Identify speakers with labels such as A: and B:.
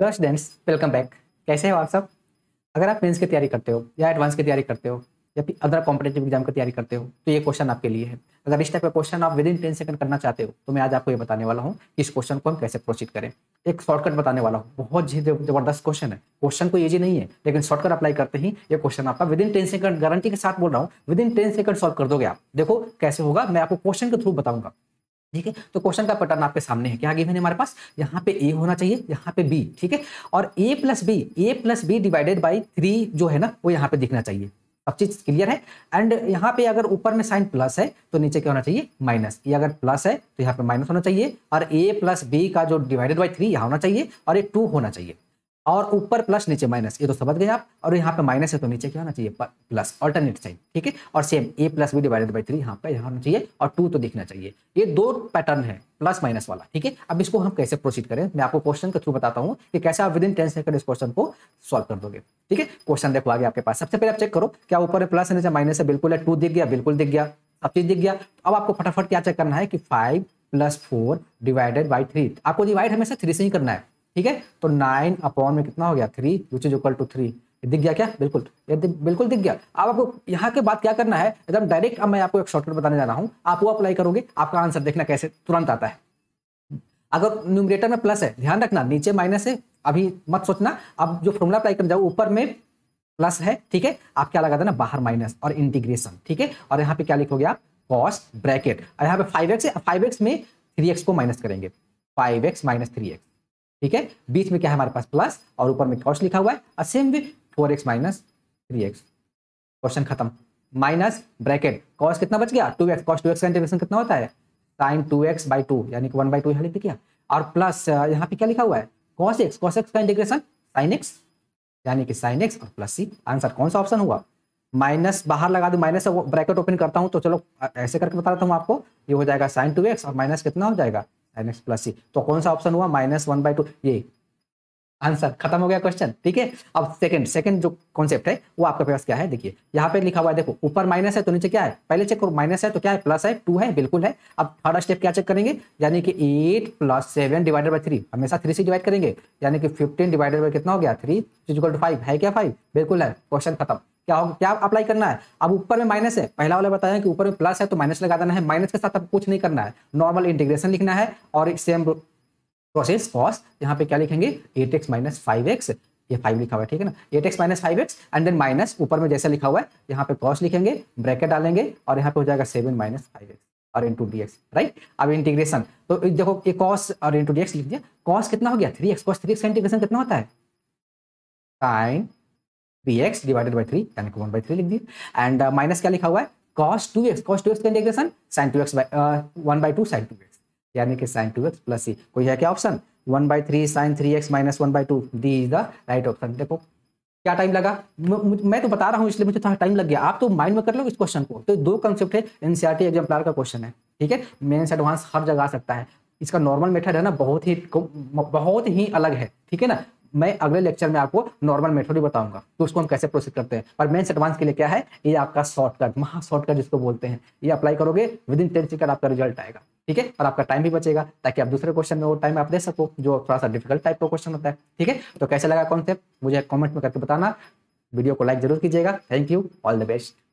A: hello students welcome back कैसे हो आप सब अगर आप मेंस की तैयारी करते हो या एडवांस की तैयारी करते हो या फिर अदर कॉम्पिटेटिव एग्जाम की तैयारी करते हो तो ये क्वेश्चन आपके लिए है अगर इस टाइप का क्वेश्चन आप विद इन टेन सेकंड करना चाहते हो तो मैं आज आपको ये बताने वाला हूँ कि इस क्वेश्चन को हम कैसे प्रोसीड करें एक शॉर्टकट बताने वाला हूँ बहुत जबरदस्त क्वेश्चन है क्वेश्चन को ईजी नहीं है लेकिन शॉर्टकट अप्लाई करते ही ये क्वेश्चन आपका within ten second guarantee के साथ बोल रहा हूँ within ten second solve कर दोगे आप देखो कैसे होगा मैं आपको क्वेश्चन के थ्रू बताऊंगा ठीक है तो क्वेश्चन का पैटर्न आपके सामने है क्या गिवन है हमारे पास यहाँ पे ए होना चाहिए यहाँ पे बी ठीक है और A plus B A plus B divided by three जो है ना वो यहाँ पे दिखना चाहिए सब चीज क्लियर है एंड यहाँ पे अगर ऊपर में साइन प्लस है तो नीचे क्या होना चाहिए माइनस ये अगर प्लस है तो यहाँ पे माइनस होना चाहिए और ए प्लस बी का जो डिवाइडेड बाई थ्री यहाँ होना चाहिए और ये टू होना चाहिए और ऊपर प्लस नीचे माइनस ये तो समझ गए आप और यहाँ पे माइनस है तो नीचे क्या होना चाहिए प्लस अल्टरनेट साइन ठीक है और same A plus B divided by three यहाँ पे यहाँ होना चाहिए और टू तो दिखना चाहिए ये दो पैटर्न है प्लस माइनस वाला ठीक है अब इसको हम कैसे प्रोसीड करें मैं आपको क्वेश्चन के थ्रू बताता हूँ कि कैसे आप विद इन टेन सेकंड इस क्वेश्चन को सॉल्व कर दोगे ठीक है क्वेश्चन देखो आगे आपके पास सबसे पहले आप चेक करो क्या ऊपर है प्लस है नीचे माइनस है बिल्कुल है टू दिख गया बिल्कुल दिख गया सब चीज दिख गया तो अब आपको फटाफट क्या चेक करना है कि five plus four divided by three आपको डिवाइड हमेशा थ्री से ही करना है ठीक है तो नाइन अपॉन में कितना हो गया three which is equal to three दिख गया क्या बिल्कुल बिल्कुल दिख गया अब आपको यहाँ के बाद क्या करना है एकदम डायरेक्ट अब मैं आपको एक शॉर्टकट बताने जा रहा हूँ आप वो अप्लाई करोगे आपका आंसर देखना कैसे तुरंत आता है अगर न्यूमरेटर में प्लस है ध्यान रखना नीचे माइनस है अभी मत सोचना अब जो फॉर्मूला अप्लाई करना जाओ ऊपर में प्लस है ठीक है आप क्या लगा देना बाहर माइनस और इंटीग्रेशन ठीक है और यहाँ पे क्या लिखोगे आप कॉस ब्रैकेट और यहाँ पे फाइव एक्स फाइव एक्स में थ्री एक्स को माइनस करेंगे five x minus three x ठीक है बीच में क्या है हमारे पास प्लस और ऊपर में कॉस्ट लिखा हुआ है same way four x minus three x question खत्म माइनस ब्रैकेट कॉस्ट कितना बच गया two x cost two x का इंटीग्रेशन कितना होता है sine two x by two यानी कि वन बाई टू यहाँ लिख दिया और प्लस यहाँ पे क्या लिखा हुआ है कॉस एक्स कॉस एक्स का इंटीग्रेशन साइन एक्स यानी कि साइन एक्स और प्लस सी आंसर कौन सा ऑप्शन हुआ माइनस बाहर लगा दो माइनस ब्रैकेट ओपन करता हूँ तो चलो ऐसे करके बता बताता हूँ आपको ये हो जाएगा साइन टू एक्स और माइनस कितना हो जाएगा साइन एक्स प्लस सी तो कौन सा ऑप्शन हुआ माइनस वन बाई टू ये आंसर खत्म हो गया क्वेश्चन ठीक है अब सेकंड सेकंड जो कॉन्सेप्ट है वो आपके पास क्या है देखिए यहाँ पे लिखा हुआ है देखो ऊपर माइनस है तो नीचे क्या है पहले चेक करो माइनस है तो क्या है प्लस है टू है बिल्कुल है अब थर्ड स्टेप क्या चेक करेंगे यानी कि eight plus seven divided by three हमेशा थ्री से डिवाइड करेंगे यानी कि फिफ्टीन डिवाइडेड बाई कितना हो गया थ्री इजिकल टू फाइव है क्या फाइव बिल्कुल है क्वेश्चन खत्म क्या होगा क्या अप्लाई करना है अब ऊपर में माइनस है पहला वाला बताया कि ऊपर में प्लस है तो माइनस लगा देना है माइनस के साथ अब कुछ नहीं करना है नॉर्मल इंटीग्रेशन लिखना है और सेम प्रोसेस कॉस यहाँ पे क्या लिखेंगे eight x minus five x ये फाइव लिखा हुआ है ठीक है ना eight x minus five x and then minus ऊपर में जैसे लिखा हुआ है यहाँ पे कॉस लिखेंगे ब्रैकेट डालेंगे और यहाँ पे हो जाएगा सेवन माइनस फाइव एक्स और इंटू डी एक्स राइट अब इंटीग्रेशन तो देखो ये कॉस और इंटू डी एक्स लिख दिया कॉस कितना हो गया three x cos three x का इंटीग्रेशन कितना होता है sine b x divided by three यानी वन बाई थ्री लिख दिया एंड माइनस uh, क्या लिखा हुआ है cos two x cos two x का integration sine two x one by two sine two x यानी कि sine two x plus c कोई है क्या option one by three sine three x minus one by to d is the right option देखो क्या time लगा मैं तो बता रहा हूँ इसलिए मुझे थोड़ा टाइम लग गया आप तो माइंड में कर लो इस क्वेश्चन को तो दो कंसेप्ट है एनसीआरटी एग्जाम्पलर का क्वेश्चन है ठीक है मेन्स एडवांस हर जगह आ सकता है इसका नॉर्मल मेथड है ना बहुत ही बहुत ही अलग है ठीक है ना मैं अगले लेक्चर में आपको नॉर्मल मेथड ही बताऊंगा तो उसको हम कैसे प्रोसीड करते हैं और मेन्स एडवांस के लिए क्या है ये आपका शॉर्टकट महा शॉर्टकट जिसको बोलते हैं ये अप्लाई करोगे विद इन टेन सेकंड आपका रिजल्ट आएगा ठीक है और आपका टाइम भी बचेगा ताकि आप दूसरे क्वेश्चन में वो टाइम आप दे सको जो थोड़ा सा डिफिकल्ट टाइप का क्वेश्चन होता है ठीक है तो कैसे लगा कॉन्सेप्ट मुझे कॉमेंट में करके बताना वीडियो को लाइक जरूर कीजिएगा thank you all the best